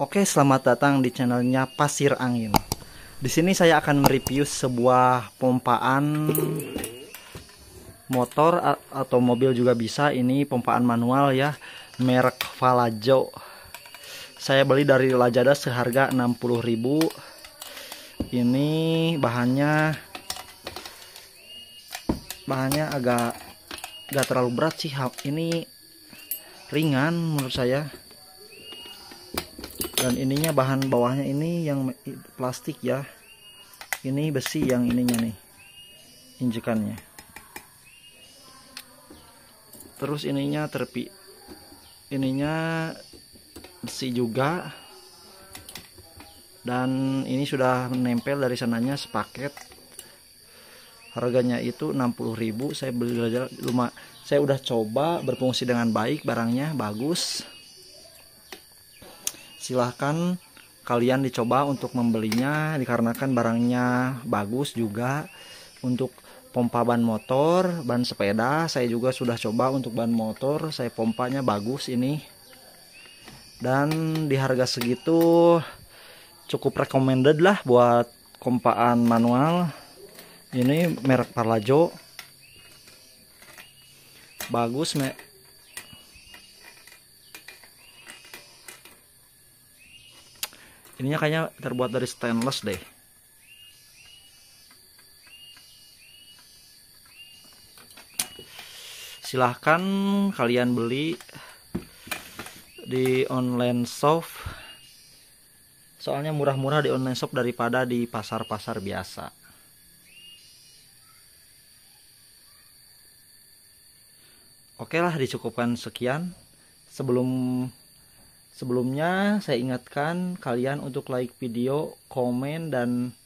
Oke, selamat datang di channelnya Pasir Angin. Di sini saya akan mereview sebuah pompaan motor atau mobil juga bisa. Ini pompaan manual ya, merek Valajo. Saya beli dari Lazada seharga 60.000. Ini bahannya bahannya agak gak terlalu berat sih. Ini ringan menurut saya dan ininya bahan bawahnya ini yang plastik ya ini besi yang ininya nih injekannya terus ininya terpi ininya besi juga dan ini sudah menempel dari sananya sepaket harganya itu 60.000 saya beli saya udah coba berfungsi dengan baik barangnya bagus silahkan kalian dicoba untuk membelinya dikarenakan barangnya bagus juga untuk pompa ban motor, ban sepeda. Saya juga sudah coba untuk ban motor, saya pompanya bagus ini. Dan di harga segitu cukup recommended lah buat kompaan manual. Ini merek Parlajo. Bagus, ininya kayaknya terbuat dari stainless deh silahkan kalian beli di online shop soalnya murah-murah di online shop daripada di pasar-pasar biasa oke lah dicukupkan sekian sebelum Sebelumnya saya ingatkan kalian untuk like video, komen dan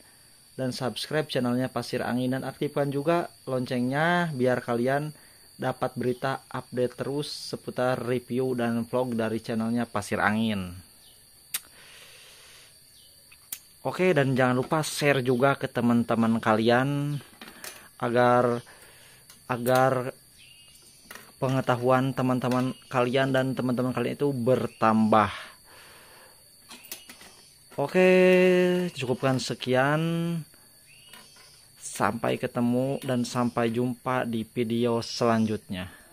dan subscribe channelnya Pasir Angin dan aktifkan juga loncengnya biar kalian dapat berita update terus seputar review dan vlog dari channelnya Pasir Angin. Oke dan jangan lupa share juga ke teman-teman kalian agar agar pengetahuan teman-teman kalian dan teman-teman kalian itu bertambah. Oke, cukupkan sekian. Sampai ketemu dan sampai jumpa di video selanjutnya.